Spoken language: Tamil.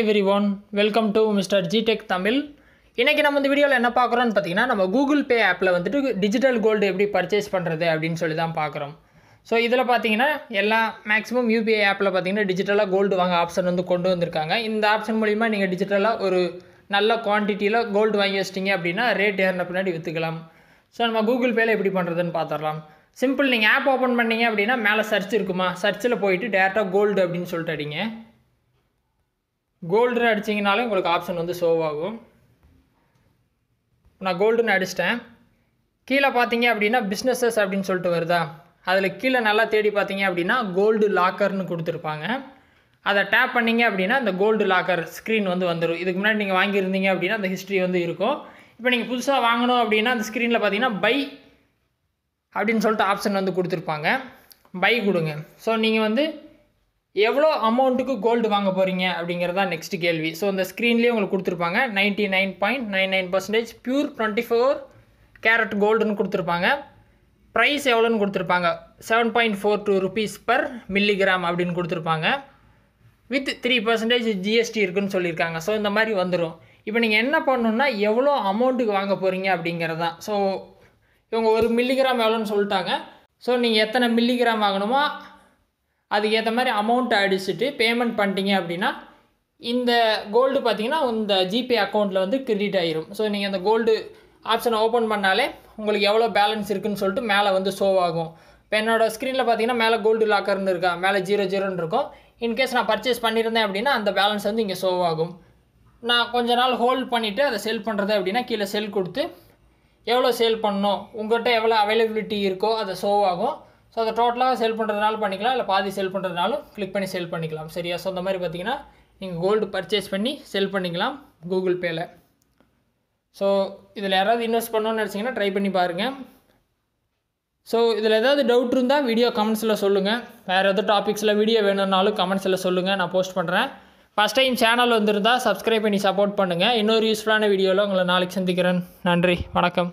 every one welcome to mister ஜிடெக் தமிழ் இன்றைக்கி நம்ம இந்த வீடியோவில் என்ன பார்க்குறோன்னு பார்த்தீங்கன்னா நம்ம கூகுள் பே ஆப்பில் வந்துட்டு டிஜிட்டல் கோல்டு எப்படி பர்ச்சேஸ் பண்ணுறது அப்படின்னு சொல்லி தான் பார்க்குறோம் ஸோ இதில் பார்த்தீங்கன்னா எல்லா மேக்ஸிமம் யூபிஐ ஆப்பில் பார்த்தீங்கன்னா டிஜிட்டலாக கோல்டு வாங்க ஆப்ஷன் வந்து கொண்டு வந்திருக்காங்க இந்த ஆப்ஷன் மூலிமா நீங்கள் டிஜிட்டலாக ஒரு நல்ல குவான்டிட்டியில் கோல்டு வாங்கி வச்சிட்டிங்க அப்படின்னா ரேட் ஏறின பின்னாடி விற்றுக்கலாம் ஸோ நம்ம கூகுள் பேயில் எப்படி பண்ணுறதுன்னு பார்த்துடலாம் சிம்பிள் நீங்கள் ஆப் ஓப்பன் பண்ணிங்க அப்படின்னா மேலே சர்ச் இருக்குமா சர்ச்சில் போயிட்டு டேரெக்டாக கோல்டு அப்படின்னு சொல்லிட்டு அடிங்க கோல்டுன்னு அடிச்சிங்கனாலே உங்களுக்கு ஆப்ஷன் வந்து ஷோவ் ஆகும் நான் கோல்டுன்னு அடிச்சிட்டேன் கீழே பார்த்தீங்க அப்படின்னா பிஸ்னஸஸ் அப்படின்னு சொல்லிட்டு வருதா அதில் கீழே நல்லா தேடி பார்த்தீங்க அப்படின்னா கோல்டு லாக்கர்னு கொடுத்துருப்பாங்க அதை டேப் பண்ணிங்க அப்படின்னா அந்த கோல்டு லாக்கர் ஸ்க்ரீன் வந்து வந்துடும் இதுக்கு முன்னாடி நீங்கள் வாங்கியிருந்தீங்க அப்படின்னா அந்த ஹிஸ்ட்ரி வந்து இருக்கும் இப்போ நீங்கள் புதுசாக வாங்கணும் அப்படின்னா அந்த ஸ்க்ரீனில் பார்த்தீங்கன்னா பை அப்படின்னு சொல்லிட்டு ஆப்ஷன் வந்து கொடுத்துருப்பாங்க பை கொடுங்க ஸோ நீங்கள் வந்து எவ்வளோ அமௌண்ட்டுக்கு கோல்டு வாங்க போகிறீங்க அப்படிங்கிறது தான் நெக்ஸ்ட் கேள்வி ஸோ இந்த ஸ்க்ரீன்லேயே உங்களுக்கு கொடுத்துருப்பாங்க ninety nine point nine nine percentage pure twenty four carat கோல்டுன்னு கொடுத்துருப்பாங்க ப்ரைஸ் எவ்வளோன்னு கொடுத்துருப்பாங்க seven point four two rupees per milligram அப்படின்னு கொடுத்துருப்பாங்க வித் த்ரீ பர்சன்டேஜ் ஜிஎஸ்டி இருக்குன்னு சொல்லியிருக்காங்க ஸோ இந்த மாதிரி வந்துடும் இப்போ நீங்கள் என்ன பண்ணணுன்னா எவ்வளோ அமௌண்ட்டுக்கு வாங்க போகிறீங்க அப்படிங்கிறது தான் ஸோ இவங்க ஒரு மில்லிகிராம் எவ்வளோன்னு சொல்லிட்டாங்க ஸோ நீங்கள் எத்தனை மில்லிகிராம் வாங்கணுமோ அதுக்கு ஏற்ற மாதிரி அமௌண்ட் அடிச்சுட்டு பேமெண்ட் பண்ணிட்டீங்க அப்படின்னா இந்த கோல்டு பார்த்தீங்கன்னா இந்த ஜிபே அக்கௌண்ட்டில் வந்து கிரெடிட் ஆகிரும் ஸோ நீங்கள் அந்த கோல்டு ஆப்ஷனை ஓப்பன் பண்ணாலே உங்களுக்கு எவ்வளோ பேலன்ஸ் இருக்குதுன்னு சொல்லிட்டு மேலே வந்து ஷோ ஆகும் இப்போ என்னோடய ஸ்க்ரீனில் பார்த்தீங்கன்னா மேலே கோல்டு லாக்கர்னு இருக்கா மேலே ஜீரோ ஜீரோனு இருக்கும் இன்கேஸ் நான் பர்ச்சேஸ் பண்ணியிருந்தேன் அப்படின்னா அந்த பேலன்ஸ் வந்து இங்கே ஷோ ஆகும் நான் கொஞ்ச நாள் ஹோல்ட் பண்ணிவிட்டு அதை சேல் பண்ணுறது அப்படின்னா கீழே செல் கொடுத்து எவ்வளோ சேல் பண்ணணும் உங்கள்கிட்ட எவ்வளோ அவைலபிலிட்டி இருக்கோ அதை ஷோ ஆகும் ஸோ அதை டோட்டலாக செல் பண்ணுறதுனாலும் பண்ணிக்கலாம் இல்லை பாதி செல் பண்ணுறதுனாலும் கிளிக் பண்ணி செல் பண்ணிக்கலாம் சரியா ஸோ அந்த மாதிரி பார்த்தீங்கன்னா நீங்கள் கோல்டு பர்ச்சேஸ் பண்ணி செல் பண்ணிக்கலாம் கூகுள் பேயில் ஸோ இதில் யாராவது இன்வெஸ்ட் பண்ணணும்னு நினச்சிங்கன்னா ட்ரை பண்ணி பாருங்கள் ஸோ இதில் ஏதாவது டவுட் இருந்தால் வீடியோ கமெண்ட்ஸில் சொல்லுங்கள் வேறு எதாவது டாபிக்ஸில் வீடியோ வேணும்னாலும் கமெண்ட்ஸில் சொல்லுங்கள் நான் போஸ்ட் பண்ணுறேன் ஃபஸ்ட் டைம் சேனல் வந்திருந்தால் சப்ஸ்கிரைப் பண்ணி சப்போர்ட் பண்ணுங்கள் இன்னொரு யூஸ்ஃபுல்லான வீடியோவில் உங்களை நாளைக்கு சந்திக்கிறேன் நன்றி வணக்கம்